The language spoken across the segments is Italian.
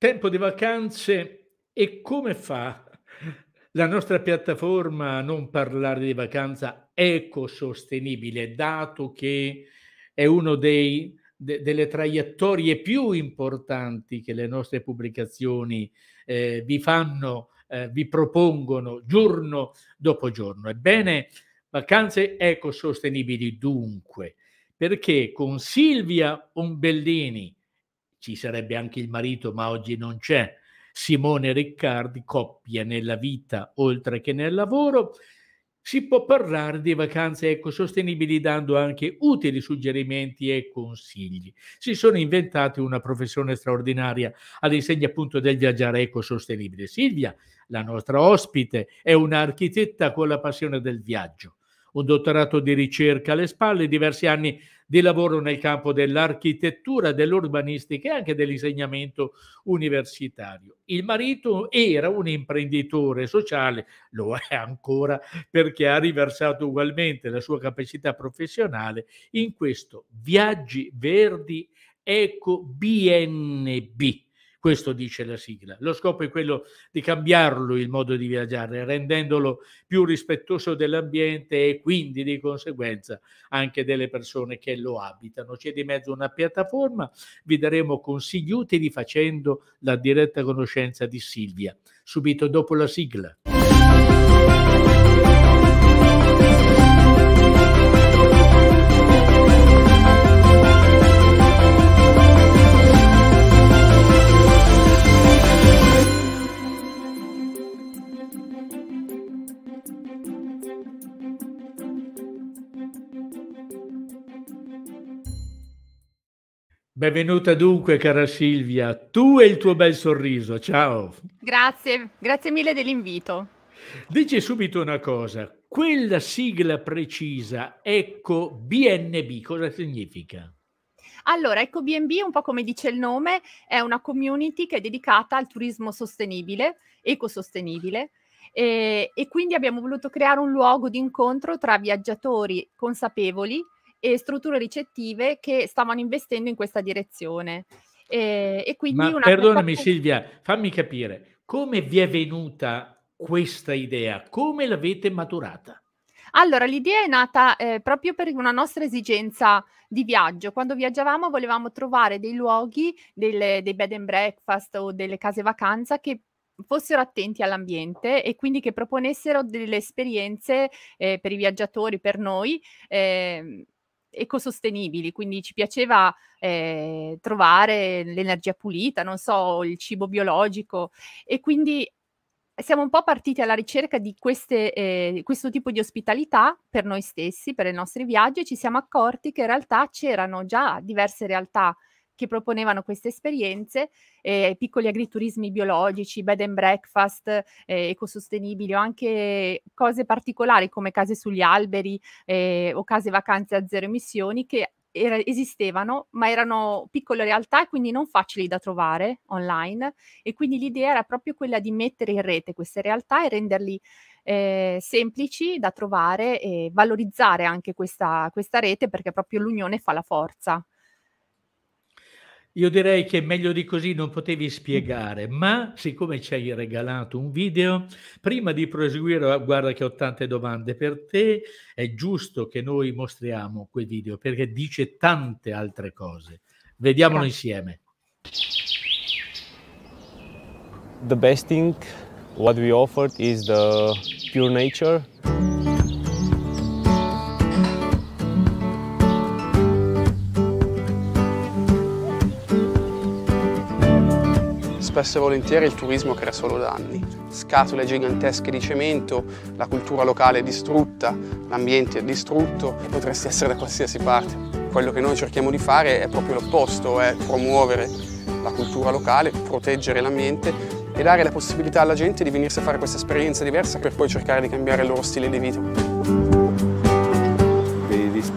tempo di vacanze e come fa la nostra piattaforma a non parlare di vacanza ecosostenibile, dato che è una de, delle traiettorie più importanti che le nostre pubblicazioni eh, vi fanno, eh, vi propongono giorno dopo giorno. Ebbene, vacanze ecosostenibili dunque, perché con Silvia Ombellini, ci sarebbe anche il marito, ma oggi non c'è. Simone Riccardi, coppia nella vita oltre che nel lavoro. Si può parlare di vacanze ecosostenibili dando anche utili suggerimenti e consigli. Si sono inventati una professione straordinaria all'insegna appunto del viaggiare ecosostenibile. Silvia, la nostra ospite, è un'architetta con la passione del viaggio un dottorato di ricerca alle spalle, diversi anni di lavoro nel campo dell'architettura, dell'urbanistica e anche dell'insegnamento universitario. Il marito era un imprenditore sociale, lo è ancora perché ha riversato ugualmente la sua capacità professionale in questo Viaggi Verdi Eco BNB questo dice la sigla. Lo scopo è quello di cambiarlo il modo di viaggiare, rendendolo più rispettoso dell'ambiente e quindi di conseguenza anche delle persone che lo abitano. C'è di mezzo una piattaforma, vi daremo consigli utili facendo la diretta conoscenza di Silvia, subito dopo la sigla. Benvenuta dunque, cara Silvia, tu e il tuo bel sorriso. Ciao. Grazie, grazie mille dell'invito. Dici subito una cosa, quella sigla precisa, ecco BNB, cosa significa? Allora, Ecco BNB, un po' come dice il nome, è una community che è dedicata al turismo sostenibile, ecosostenibile. E, e quindi abbiamo voluto creare un luogo di incontro tra viaggiatori consapevoli, e strutture ricettive che stavano investendo in questa direzione. E, e quindi Ma una perdonami cosa... Silvia, fammi capire, come vi è venuta questa idea? Come l'avete maturata? Allora, l'idea è nata eh, proprio per una nostra esigenza di viaggio. Quando viaggiavamo volevamo trovare dei luoghi, delle, dei bed and breakfast o delle case vacanza che fossero attenti all'ambiente e quindi che proponessero delle esperienze eh, per i viaggiatori, per noi, eh, ecosostenibili, quindi ci piaceva eh, trovare l'energia pulita, non so, il cibo biologico e quindi siamo un po' partiti alla ricerca di queste, eh, questo tipo di ospitalità per noi stessi, per i nostri viaggi e ci siamo accorti che in realtà c'erano già diverse realtà che proponevano queste esperienze, eh, piccoli agriturismi biologici, bed and breakfast eh, ecosostenibili o anche cose particolari come case sugli alberi eh, o case vacanze a zero emissioni che era, esistevano, ma erano piccole realtà e quindi non facili da trovare online. E quindi l'idea era proprio quella di mettere in rete queste realtà e renderli eh, semplici da trovare e valorizzare anche questa, questa rete perché proprio l'unione fa la forza. Io direi che meglio di così non potevi spiegare, mm. ma siccome ci hai regalato un video, prima di proseguire, ah, guarda che ho tante domande per te, è giusto che noi mostriamo quel video perché dice tante altre cose. Vediamolo insieme. The best thing what we offered is the pure nature. spesso e volentieri il turismo che era solo da anni. Scatole gigantesche di cemento, la cultura locale è distrutta, l'ambiente è distrutto e potresti essere da qualsiasi parte. Quello che noi cerchiamo di fare è proprio l'opposto, è promuovere la cultura locale, proteggere l'ambiente e dare la possibilità alla gente di venirsi a fare questa esperienza diversa per poi cercare di cambiare il loro stile di vita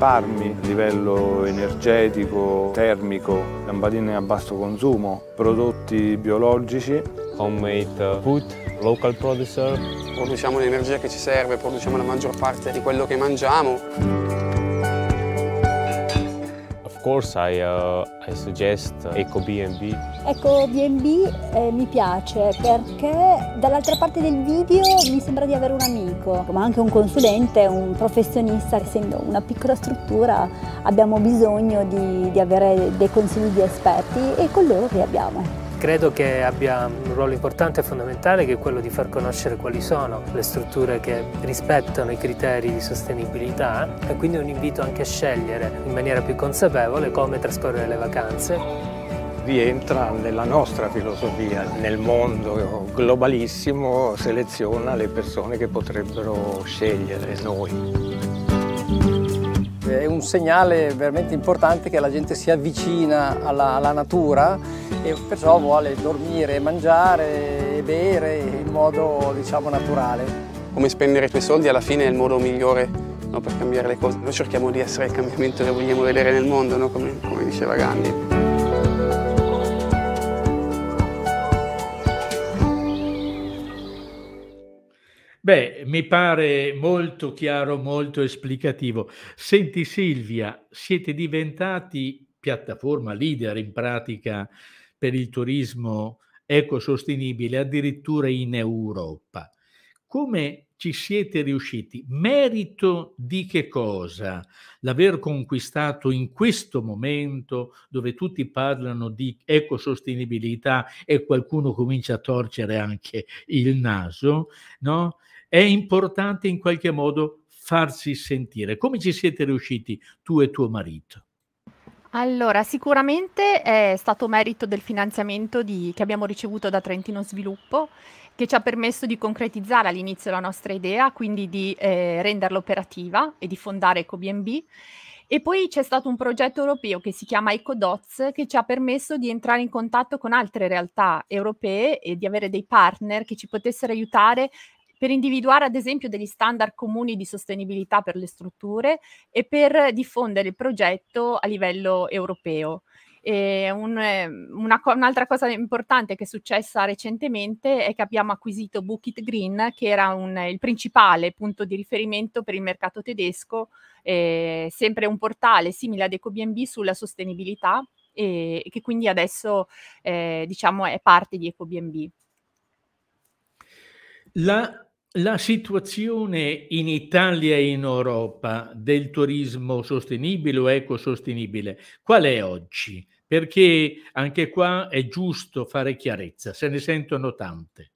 risparmi a livello energetico, termico, lampadine a basso consumo, prodotti biologici. Homemade food, local producer. Produciamo l'energia che ci serve, produciamo la maggior parte di quello che mangiamo course I, uh, eh, I suggest Eco BNB. Ecco BNB eh, mi piace perché dall'altra parte del video mi sembra di avere un amico, ma anche un consulente, un professionista, essendo una piccola struttura abbiamo bisogno di, di avere dei consigli di esperti e con loro li abbiamo. Credo che abbia un ruolo importante e fondamentale che è quello di far conoscere quali sono le strutture che rispettano i criteri di sostenibilità e quindi un invito anche a scegliere in maniera più consapevole come trascorrere le vacanze rientra nella nostra filosofia, nel mondo globalissimo seleziona le persone che potrebbero scegliere noi è un segnale veramente importante che la gente si avvicina alla, alla natura e perciò vuole dormire, mangiare e bere in modo diciamo, naturale. Come spendere i tuoi soldi alla fine è il modo migliore no, per cambiare le cose. Noi cerchiamo di essere il cambiamento che vogliamo vedere nel mondo, no, come, come diceva Gandhi. Beh, mi pare molto chiaro, molto esplicativo. Senti Silvia, siete diventati piattaforma leader in pratica per il turismo ecosostenibile addirittura in Europa. Come ci siete riusciti? Merito di che cosa? L'aver conquistato in questo momento dove tutti parlano di ecosostenibilità e qualcuno comincia a torcere anche il naso, no? è importante in qualche modo farsi sentire. Come ci siete riusciti tu e tuo marito? Allora, sicuramente è stato merito del finanziamento di, che abbiamo ricevuto da Trentino Sviluppo, che ci ha permesso di concretizzare all'inizio la nostra idea, quindi di eh, renderla operativa e di fondare EcoBnB. E poi c'è stato un progetto europeo che si chiama EcoDots, che ci ha permesso di entrare in contatto con altre realtà europee e di avere dei partner che ci potessero aiutare per individuare ad esempio degli standard comuni di sostenibilità per le strutture e per diffondere il progetto a livello europeo. Un, ehm, una, un'altra cosa importante che è successa recentemente è che abbiamo acquisito Bookit Green, che era un, il principale punto di riferimento per il mercato tedesco, eh, sempre un portale simile ad EcoBnB sulla sostenibilità e, e che quindi adesso eh, diciamo è parte di EcoBnB. La la situazione in Italia e in Europa del turismo sostenibile o ecosostenibile, qual è oggi? Perché anche qua è giusto fare chiarezza, se ne sentono tante.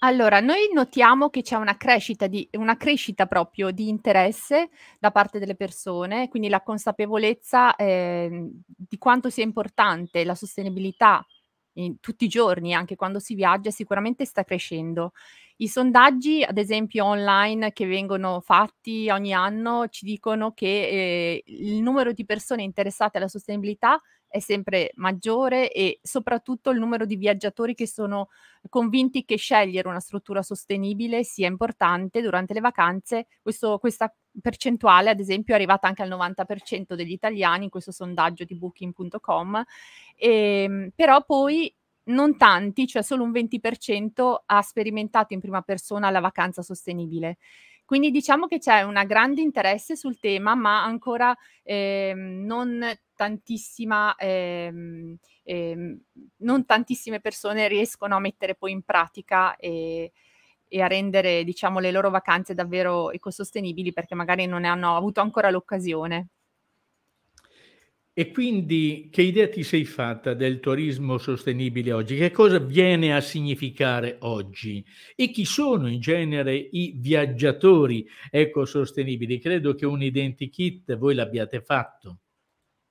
Allora, noi notiamo che c'è una crescita, di, una crescita proprio di interesse da parte delle persone, quindi la consapevolezza eh, di quanto sia importante la sostenibilità in, tutti i giorni, anche quando si viaggia, sicuramente sta crescendo. I sondaggi, ad esempio online, che vengono fatti ogni anno, ci dicono che eh, il numero di persone interessate alla sostenibilità è sempre maggiore e soprattutto il numero di viaggiatori che sono convinti che scegliere una struttura sostenibile sia importante durante le vacanze. Questo, questa percentuale, ad esempio, è arrivata anche al 90% degli italiani in questo sondaggio di booking.com, e, ehm, però poi non tanti, cioè solo un 20% ha sperimentato in prima persona la vacanza sostenibile. Quindi diciamo che c'è un grande interesse sul tema, ma ancora ehm, non, ehm, ehm, non, tantissime persone riescono a mettere poi in pratica. Eh, e a rendere diciamo, le loro vacanze davvero ecosostenibili perché magari non ne hanno avuto ancora l'occasione. E quindi che idea ti sei fatta del turismo sostenibile oggi? Che cosa viene a significare oggi? E chi sono in genere i viaggiatori ecosostenibili? Credo che un identikit voi l'abbiate fatto.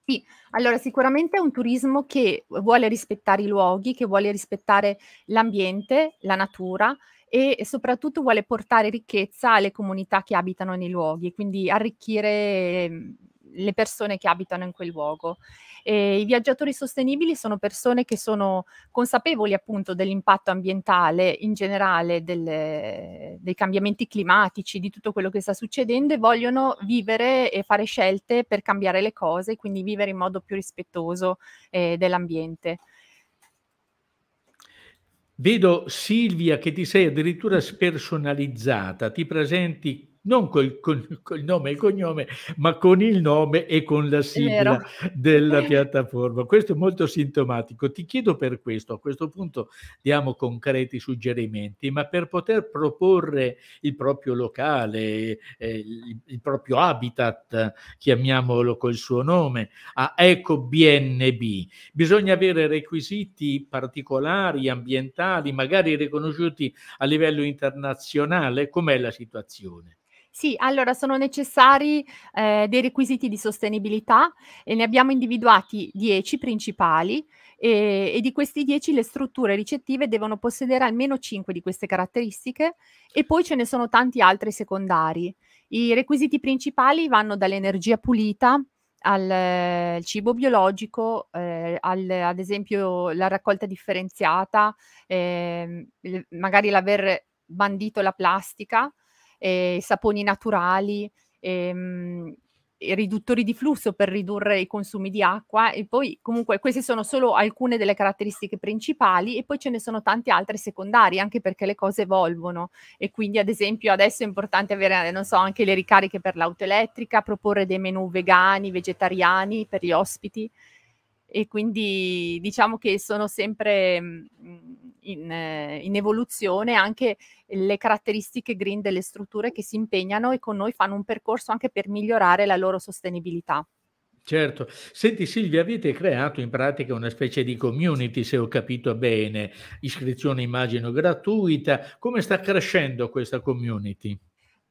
Sì, allora sicuramente è un turismo che vuole rispettare i luoghi, che vuole rispettare l'ambiente, la natura e soprattutto vuole portare ricchezza alle comunità che abitano nei luoghi, quindi arricchire mhmm, le persone che abitano in quel luogo. E I viaggiatori sostenibili sono persone che sono consapevoli appunto dell'impatto ambientale in generale, del, dei cambiamenti climatici, di tutto quello che sta succedendo e vogliono vivere e fare scelte per cambiare le cose, quindi vivere in modo più rispettoso eh, dell'ambiente. Vedo Silvia che ti sei addirittura spersonalizzata, ti presenti non col, col, col, nome e cognome, ma con il nome e con la sigla della piattaforma. Questo è molto sintomatico. Ti chiedo per questo, a questo punto diamo concreti suggerimenti, ma per poter proporre il proprio locale, eh, il, il, proprio habitat, chiamiamolo col suo nome, a EcoBNB, bisogna avere requisiti particolari, ambientali, magari riconosciuti a livello internazionale. Com'è la situazione? Sì, allora sono necessari eh, dei requisiti di sostenibilità e ne abbiamo individuati 10 principali e, e, di questi 10 le strutture ricettive devono possedere almeno 5 di queste caratteristiche e poi ce ne sono tanti altri secondari. I requisiti principali vanno dall'energia pulita al, al eh, cibo biologico, eh, al, ad esempio la raccolta differenziata, eh, magari l'aver bandito la plastica eh, saponi naturali, ehm, riduttori di flusso per ridurre i consumi di acqua e poi comunque queste sono solo alcune delle caratteristiche principali e poi ce ne sono tante altre secondarie anche perché le cose evolvono e quindi ad esempio adesso è importante avere non so anche le ricariche per l'auto elettrica proporre dei menu vegani vegetariani per gli ospiti e quindi diciamo che sono sempre mhmm, in, eh, in, evoluzione anche le caratteristiche green delle strutture che si impegnano e con noi fanno un percorso anche per migliorare la loro sostenibilità. Certo, senti Silvia, avete creato in pratica una specie di community, se ho capito bene, iscrizione immagino gratuita, come sta crescendo questa community?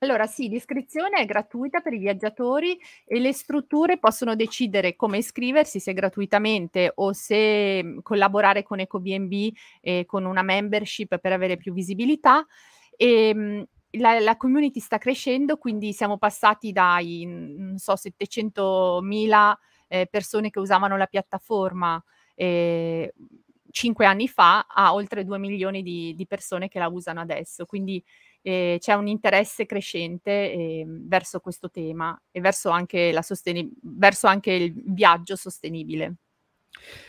Allora sì, l'iscrizione è gratuita per i viaggiatori e le strutture possono decidere come iscriversi, se gratuitamente o se mhmm, collaborare con EcoBnB eh, con una membership per avere più visibilità. E, ehm, la, la, community sta crescendo, quindi siamo passati dai, non so, 700.000 eh, persone che usavano la piattaforma eh, 5 anni fa a oltre 2 milioni di, di persone che la usano adesso. Quindi eh, c'è un interesse crescente eh, verso questo tema e verso anche, sosteni- verso anche, il viaggio sostenibile.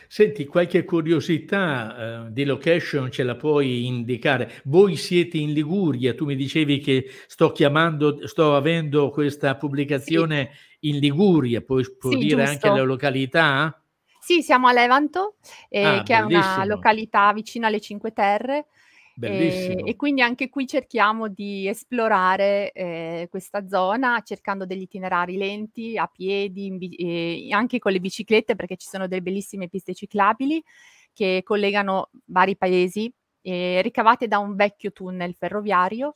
Senti, qualche curiosità eh, di location ce la puoi indicare? Voi siete in Liguria, tu mi dicevi che sto chiamando, sto avendo questa pubblicazione sì. in Liguria, puoi, puoi sì, dire giusto. anche la località? Sì, siamo a Levanto, eh, ah, che bellissimo. è una località vicino alle Cinque Terre, Bellissimo. E, ehm, e, quindi anche qui cerchiamo di esplorare eh, questa zona cercando degli itinerari lenti, a piedi, bi- eh, anche con le biciclette perché ci sono delle bellissime piste ciclabili che collegano vari paesi eh, ricavate da un vecchio tunnel ferroviario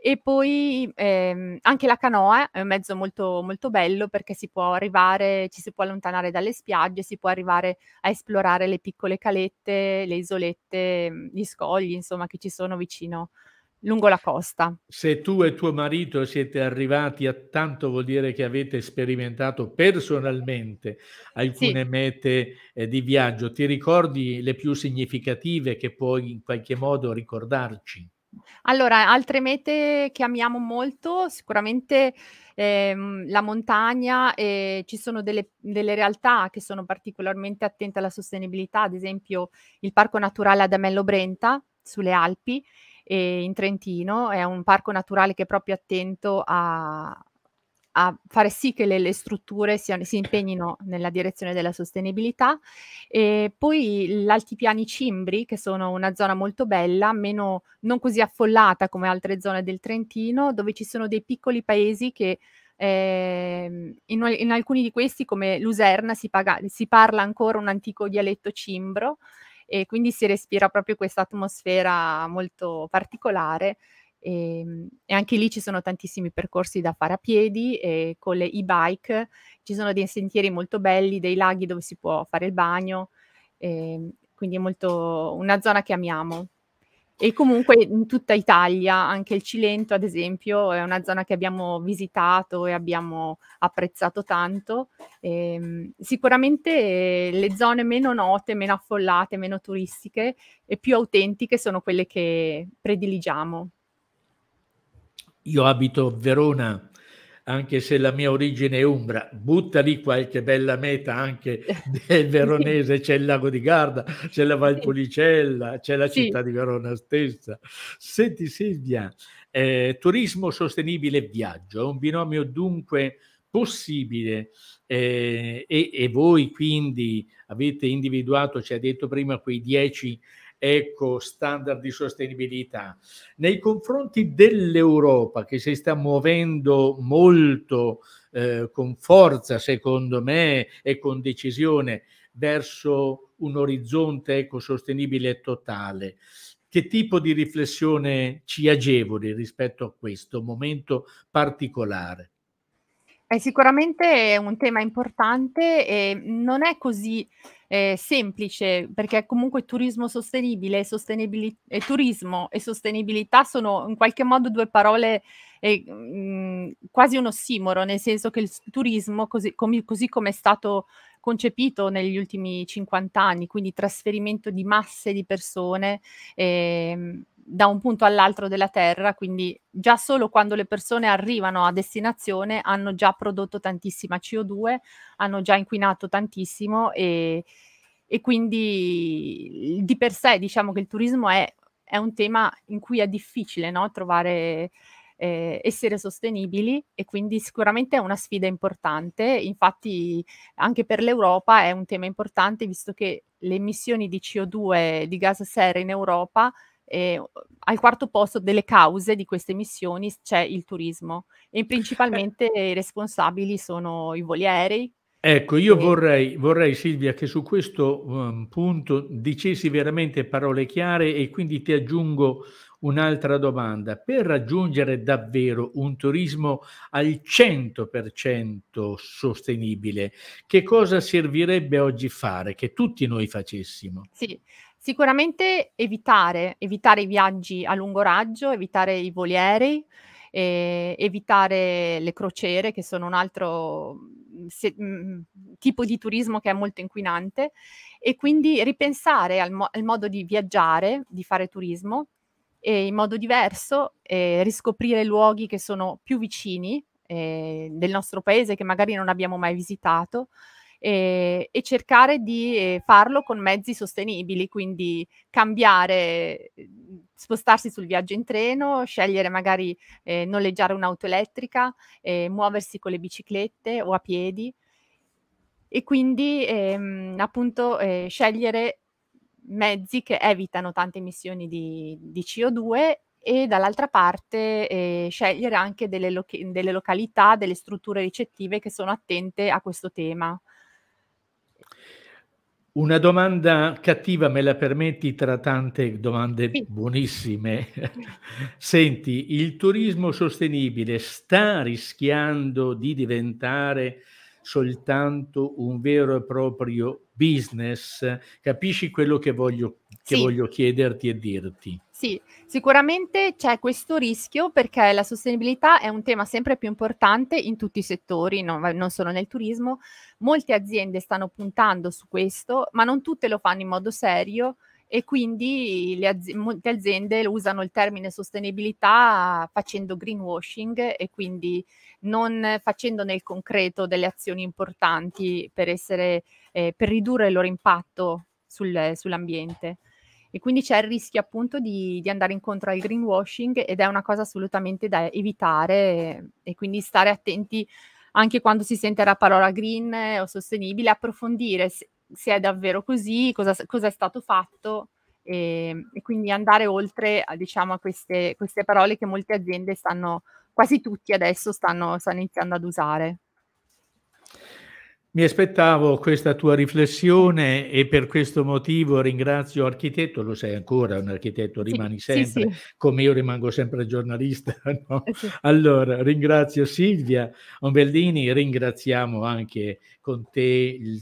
e poi ehm, anche la canoa è un mezzo molto, molto bello perché si può arrivare, ci si può allontanare dalle spiagge, si può arrivare a esplorare le piccole calette, le isolette, mm, gli scogli, insomma, che ci sono vicino lungo la costa. Se tu e tuo marito siete arrivati a tanto vuol dire che avete sperimentato personalmente alcune sì. mete eh, di viaggio. Ti ricordi le più significative che puoi in qualche modo ricordarci? Allora, altre mete che amiamo molto, sicuramente ehm, la montagna, eh, ci sono delle, delle, realtà che sono particolarmente attente alla sostenibilità, ad esempio il Parco Naturale Adamello Brenta sulle Alpi eh, in Trentino, è un parco naturale che è proprio attento a, a fare sì che le, le strutture siano, si impegnino nella direzione della sostenibilità. E poi l'altipiani Cimbri, che sono una zona molto bella, meno, non così affollata come altre zone del Trentino, dove ci sono dei piccoli paesi che eh, in, in, alcuni di questi, come Luserna, si, paga, si parla ancora un antico dialetto cimbro e quindi si respira proprio questa atmosfera molto particolare e, ehm, e, anche lì ci sono tantissimi percorsi da fare a piedi e con le e-bike ci sono dei sentieri molto belli, dei laghi dove si può fare il bagno, e, ehm, quindi è molto una zona che amiamo. E comunque in tutta Italia, anche il Cilento ad esempio, è una zona che abbiamo visitato e abbiamo apprezzato tanto. E, ehm, sicuramente le zone meno note, meno affollate, meno turistiche e più autentiche sono quelle che prediligiamo. Io abito Verona, anche se la mia origine è Umbra, butta lì qualche bella meta anche del veronese, c'è il lago di Garda, c'è la Valpolicella, c'è la città sì. di Verona stessa. Senti Silvia, eh, turismo sostenibile e viaggio, è un binomio dunque possibile eh, e, e, voi quindi avete individuato, ci ha detto prima, quei dieci ecco, standard di sostenibilità. Nei confronti dell'Europa che si sta muovendo molto eh, con forza, secondo me, e con decisione verso un orizzonte ecosostenibile totale. Che tipo di riflessione ci agevoli rispetto a questo momento particolare? È sicuramente un tema importante e non è così eh, semplice, perché comunque turismo sostenibile sostenibili- e turismo e sostenibilità sono in qualche modo due parole eh, mh, mhmm, quasi un ossimoro, nel senso che il turismo, così, com- così come è stato concepito negli ultimi 50 anni, quindi trasferimento di masse di persone, eh, da un punto all'altro della Terra, quindi già solo quando le persone arrivano a destinazione hanno già prodotto tantissima CO2, hanno già inquinato tantissimo e, e quindi di per sé diciamo che il turismo è, è un tema in cui è difficile no? trovare eh, essere sostenibili e quindi sicuramente è una sfida importante, infatti anche per l'Europa è un tema importante visto che le emissioni di CO2 di gas serra in Europa eh, al quarto posto delle cause di queste emissioni c'è il turismo e eh. principalmente i responsabili sono i voli aerei. Ecco, io e... vorrei, vorrei, Silvia che su questo um, punto dicessi veramente parole chiare e quindi ti aggiungo un'altra domanda. Per raggiungere davvero un turismo al 100% sostenibile, che cosa servirebbe oggi fare, che tutti noi facessimo? Sì, Sicuramente evitare, evitare i viaggi a lungo raggio, evitare i volieri, eh, evitare le crociere che sono un altro mm, se, mh, mm, mm, tipo di turismo che è molto inquinante e quindi ripensare al, mo- al modo di viaggiare, di fare turismo eh, in modo diverso, eh, riscoprire luoghi che sono più vicini eh, del nostro paese che magari non abbiamo mai visitato e, ehm, e cercare di eh, farlo con mezzi sostenibili, quindi cambiare, mhmm, spostarsi sul viaggio in treno, scegliere magari eh, noleggiare un'auto elettrica, eh, muoversi con le biciclette o a piedi e quindi ehm, appunto eh, scegliere mezzi che evitano tante emissioni di, di CO2 e dall'altra parte eh, scegliere anche delle, lo- delle, località, delle strutture ricettive che sono attente a questo tema. Una domanda cattiva, me la permetti tra tante domande sì. buonissime. Senti, il turismo sostenibile sta rischiando di diventare soltanto un vero e proprio business. Capisci quello che voglio, che sì. voglio chiederti e dirti? Sì, sicuramente c'è questo rischio perché la sostenibilità è un tema sempre più importante in tutti i settori, non, non solo nel turismo. Molte aziende stanno puntando su questo, ma non tutte lo fanno in modo serio e quindi az- molte aziende usano il termine sostenibilità facendo greenwashing e quindi non facendo nel concreto delle azioni importanti per, essere, eh, per ridurre il loro impatto sul, sull'ambiente. E quindi c'è il rischio appunto di, di, andare incontro al greenwashing ed è una cosa assolutamente da evitare e quindi stare attenti anche quando si sente la parola green o sostenibile, approfondire se è davvero così, cosa, cosa è stato fatto e, ehm, e, quindi andare oltre a, diciamo, a queste, queste parole che molte aziende stanno, quasi tutti adesso stanno, stanno iniziando ad usare. Mi aspettavo questa tua riflessione e per questo motivo ringrazio architetto, lo sei ancora un architetto, sì, rimani sempre, sì, sì. come io rimango sempre giornalista. No? Eh, allora, ringrazio Silvia Ombellini, ringraziamo anche con te il,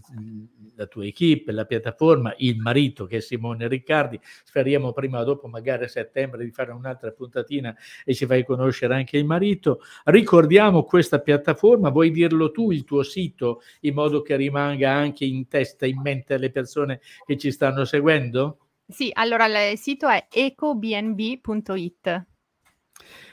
la tua equip, la piattaforma, il marito che è Simone Riccardi. Speriamo prima o dopo, magari a settembre, di fare un'altra puntatina e ci fai conoscere anche il marito. Ricordiamo questa piattaforma, vuoi dirlo tu, il tuo sito? In modo che rimanga anche in testa, in mente alle persone che ci stanno seguendo? Sì, allora il sito è ecobnb.it.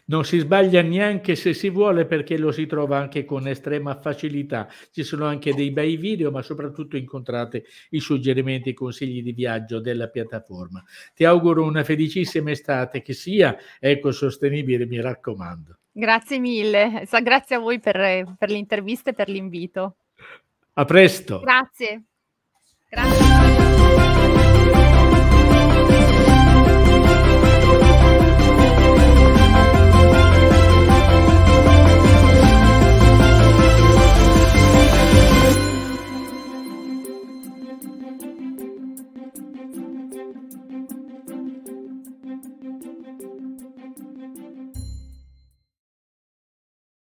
Non si sbaglia neanche se si vuole perché lo si trova anche con estrema facilità. Ci sono anche dei bei video, ma soprattutto incontrate i suggerimenti e consigli di viaggio della piattaforma. Ti auguro una felicissima estate che sia ecosostenibile, mi raccomando. Grazie mille, grazie a voi per, per l'intervista e per l'invito. A presto. Grazie. Grazie.